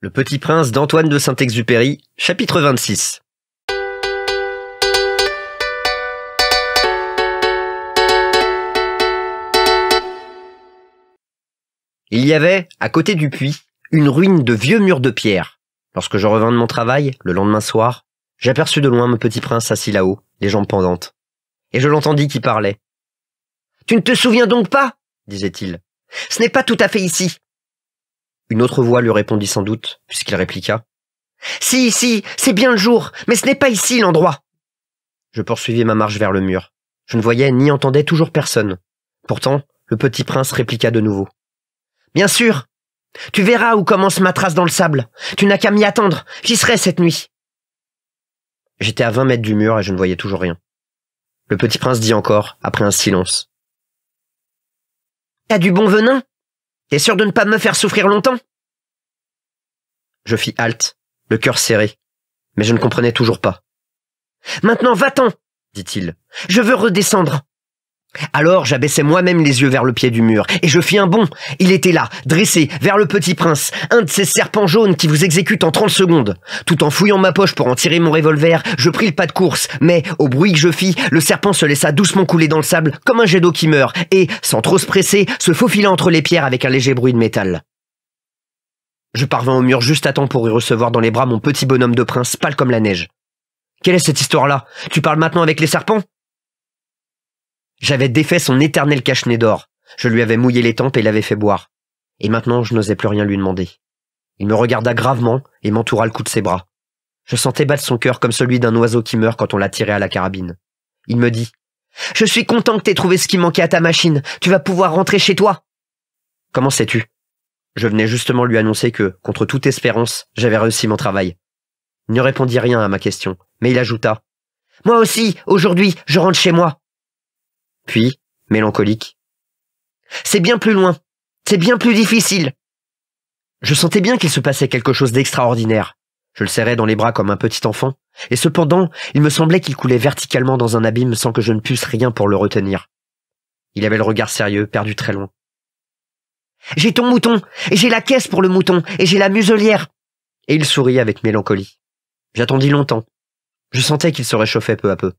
Le Petit Prince d'Antoine de Saint-Exupéry, chapitre 26. Il y avait, à côté du puits, une ruine de vieux murs de pierre. Lorsque je revins de mon travail, le lendemain soir, j'aperçus de loin mon petit prince assis là-haut, les jambes pendantes. Et je l'entendis qui parlait. Tu ne te souviens donc pas disait-il. Ce n'est pas tout à fait ici. Une autre voix lui répondit sans doute, puisqu'il répliqua. Si, si, c'est bien le jour, mais ce n'est pas ici l'endroit. Je poursuivis ma marche vers le mur. Je ne voyais ni entendais toujours personne. Pourtant, le petit prince répliqua de nouveau. Bien sûr. Tu verras où commence ma trace dans le sable. Tu n'as qu'à m'y attendre. J'y serai cette nuit. J'étais à vingt mètres du mur et je ne voyais toujours rien. Le petit prince dit encore, après un silence. T'as du bon venin T'es sûr de ne pas me faire souffrir longtemps je fis halte, le cœur serré, mais je ne comprenais toujours pas. Maintenant, va-t'en, dit-il. Je veux redescendre. Alors j'abaissai moi-même les yeux vers le pied du mur, et je fis un bond. Il était là, dressé, vers le petit prince, un de ces serpents jaunes qui vous exécutent en 30 secondes. Tout en fouillant ma poche pour en tirer mon revolver, je pris le pas de course, mais, au bruit que je fis, le serpent se laissa doucement couler dans le sable, comme un jet d'eau qui meurt, et, sans trop se presser, se faufila entre les pierres avec un léger bruit de métal. Je parvins au mur juste à temps pour y recevoir dans les bras mon petit bonhomme de prince, pâle comme la neige. Quelle est cette histoire-là Tu parles maintenant avec les serpents J'avais défait son éternel cache-nez d'or. Je lui avais mouillé les tempes et l'avais fait boire. Et maintenant, je n'osais plus rien lui demander. Il me regarda gravement et m'entoura le cou de ses bras. Je sentais battre son cœur comme celui d'un oiseau qui meurt quand on l'a tiré à la carabine. Il me dit « Je suis content que t'aies trouvé ce qui manquait à ta machine. Tu vas pouvoir rentrer chez toi. »« Comment sais-tu je venais justement lui annoncer que, contre toute espérance, j'avais réussi mon travail. Il ne répondit rien à ma question, mais il ajouta Moi aussi, aujourd'hui, je rentre chez moi. Puis, mélancolique C'est bien plus loin, c'est bien plus difficile. Je sentais bien qu'il se passait quelque chose d'extraordinaire. Je le serrais dans les bras comme un petit enfant, et cependant, il me semblait qu'il coulait verticalement dans un abîme sans que je ne pusse rien pour le retenir. Il avait le regard sérieux, perdu très loin. J'ai ton mouton, et j'ai la caisse pour le mouton, et j'ai la muselière. Et il sourit avec mélancolie. J'attendis longtemps. Je sentais qu'il se réchauffait peu à peu.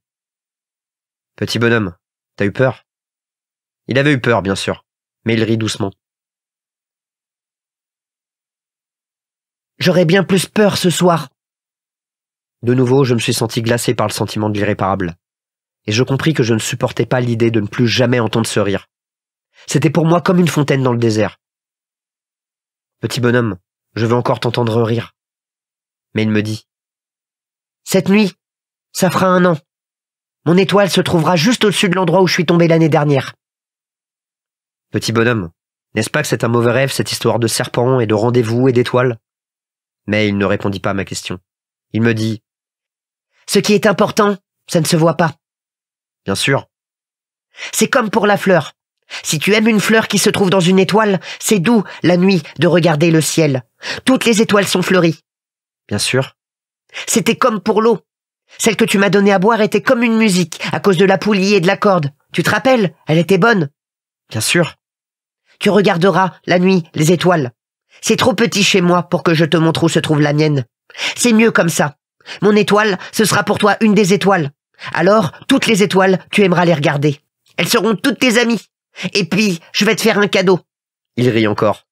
Petit bonhomme, t'as eu peur Il avait eu peur, bien sûr, mais il rit doucement. J'aurais bien plus peur ce soir. De nouveau, je me suis senti glacé par le sentiment de l'irréparable, et je compris que je ne supportais pas l'idée de ne plus jamais entendre ce rire. C'était pour moi comme une fontaine dans le désert. Petit bonhomme, je veux encore t'entendre rire. Mais il me dit. Cette nuit, ça fera un an. Mon étoile se trouvera juste au-dessus de l'endroit où je suis tombé l'année dernière. Petit bonhomme, n'est-ce pas que c'est un mauvais rêve cette histoire de serpent et de rendez-vous et d'étoiles Mais il ne répondit pas à ma question. Il me dit Ce qui est important, ça ne se voit pas. Bien sûr. C'est comme pour la fleur. Si tu aimes une fleur qui se trouve dans une étoile, c'est doux, la nuit, de regarder le ciel. Toutes les étoiles sont fleuries. Bien sûr. C'était comme pour l'eau. Celle que tu m'as donnée à boire était comme une musique, à cause de la poulie et de la corde. Tu te rappelles, elle était bonne. Bien sûr. Tu regarderas, la nuit, les étoiles. C'est trop petit chez moi pour que je te montre où se trouve la mienne. C'est mieux comme ça. Mon étoile, ce sera pour toi une des étoiles. Alors, toutes les étoiles, tu aimeras les regarder. Elles seront toutes tes amies. Et puis, je vais te faire un cadeau. Il rit encore.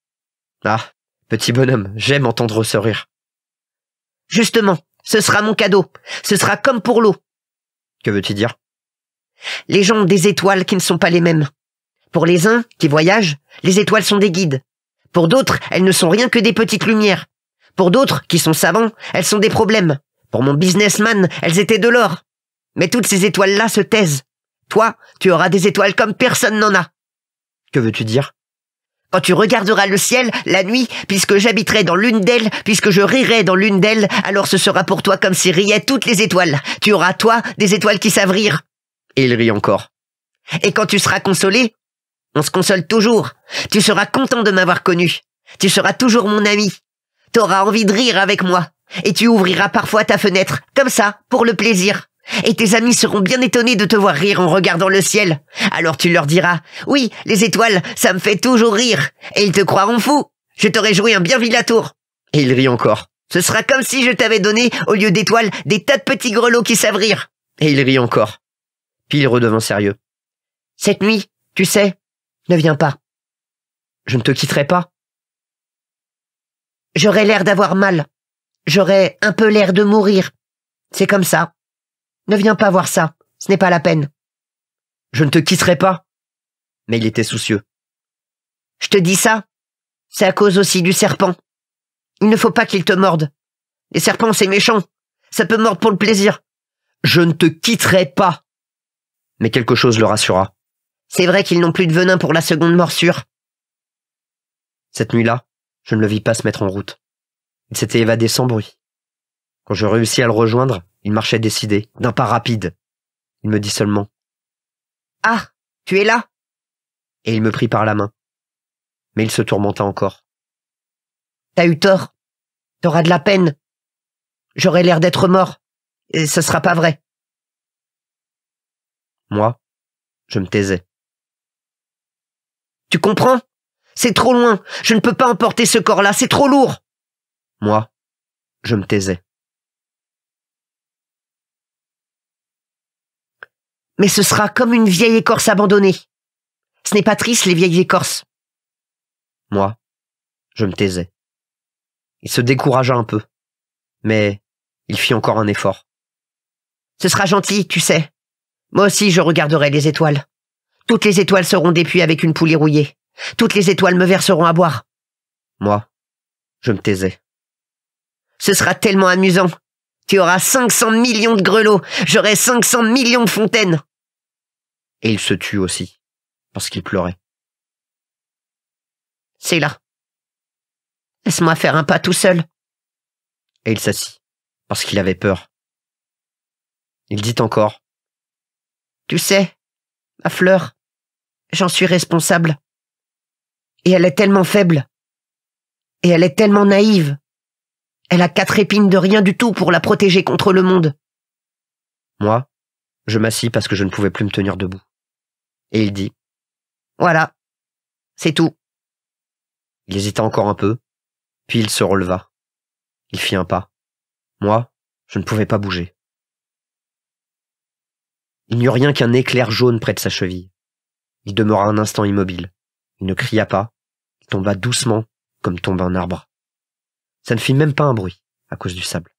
Ah, petit bonhomme, j'aime entendre ce rire. Justement, ce sera mon cadeau. Ce sera comme pour l'eau. Que veux-tu dire Les gens ont des étoiles qui ne sont pas les mêmes. Pour les uns, qui voyagent, les étoiles sont des guides. Pour d'autres, elles ne sont rien que des petites lumières. Pour d'autres, qui sont savants, elles sont des problèmes. Pour mon businessman, elles étaient de l'or. Mais toutes ces étoiles-là se taisent. Toi, tu auras des étoiles comme personne n'en a. Que veux-tu dire Quand tu regarderas le ciel la nuit, puisque j'habiterai dans l'une d'elles, puisque je rirai dans l'une d'elles, alors ce sera pour toi comme si riaient toutes les étoiles. Tu auras, toi, des étoiles qui savent rire. Et il rit encore. Et quand tu seras consolé, on se console toujours. Tu seras content de m'avoir connu. Tu seras toujours mon ami. auras envie de rire avec moi. Et tu ouvriras parfois ta fenêtre, comme ça, pour le plaisir. Et tes amis seront bien étonnés de te voir rire en regardant le ciel. Alors tu leur diras, oui, les étoiles, ça me fait toujours rire. Et ils te croiront fou. Je t'aurais joué un bien vilatour. » Et il rit encore. Ce sera comme si je t'avais donné, au lieu d'étoiles, des tas de petits grelots qui savent rire. Et il rit encore. Puis il redevint sérieux. Cette nuit, tu sais, ne viens pas. Je ne te quitterai pas. J'aurais l'air d'avoir mal. J'aurais un peu l'air de mourir. C'est comme ça. Ne viens pas voir ça, ce n'est pas la peine. Je ne te quitterai pas. Mais il était soucieux. Je te dis ça, c'est à cause aussi du serpent. Il ne faut pas qu'il te morde. Les serpents, c'est méchant. Ça peut mordre pour le plaisir. Je ne te quitterai pas. Mais quelque chose le rassura. C'est vrai qu'ils n'ont plus de venin pour la seconde morsure. Cette nuit-là, je ne le vis pas se mettre en route. Il s'était évadé sans bruit. Quand je réussis à le rejoindre, il marchait décidé, d'un pas rapide. Il me dit seulement Ah, tu es là Et il me prit par la main. Mais il se tourmenta encore. T'as eu tort. T'auras de la peine. J'aurai l'air d'être mort. Et ce sera pas vrai. Moi, je me taisais. Tu comprends C'est trop loin. Je ne peux pas emporter ce corps-là. C'est trop lourd. Moi, je me taisais. mais ce sera comme une vieille écorce abandonnée. Ce n'est pas triste, les vieilles écorces. Moi, je me taisais. Il se découragea un peu, mais il fit encore un effort. Ce sera gentil, tu sais. Moi aussi, je regarderai les étoiles. Toutes les étoiles seront puits avec une poulie rouillée. Toutes les étoiles me verseront à boire. Moi, je me taisais. Ce sera tellement amusant. Tu auras 500 millions de grelots, j'aurai 500 millions de fontaines et il se tue aussi, parce qu'il pleurait. C'est là. Laisse-moi faire un pas tout seul. Et il s'assit, parce qu'il avait peur. Il dit encore. Tu sais, ma fleur, j'en suis responsable. Et elle est tellement faible. Et elle est tellement naïve. Elle a quatre épines de rien du tout pour la protéger contre le monde. Moi, je m'assis parce que je ne pouvais plus me tenir debout et il dit Voilà, c'est tout. Il hésita encore un peu, puis il se releva. Il fit un pas. Moi, je ne pouvais pas bouger. Il n'y eut rien qu'un éclair jaune près de sa cheville. Il demeura un instant immobile. Il ne cria pas. Il tomba doucement, comme tombe un arbre. Ça ne fit même pas un bruit, à cause du sable.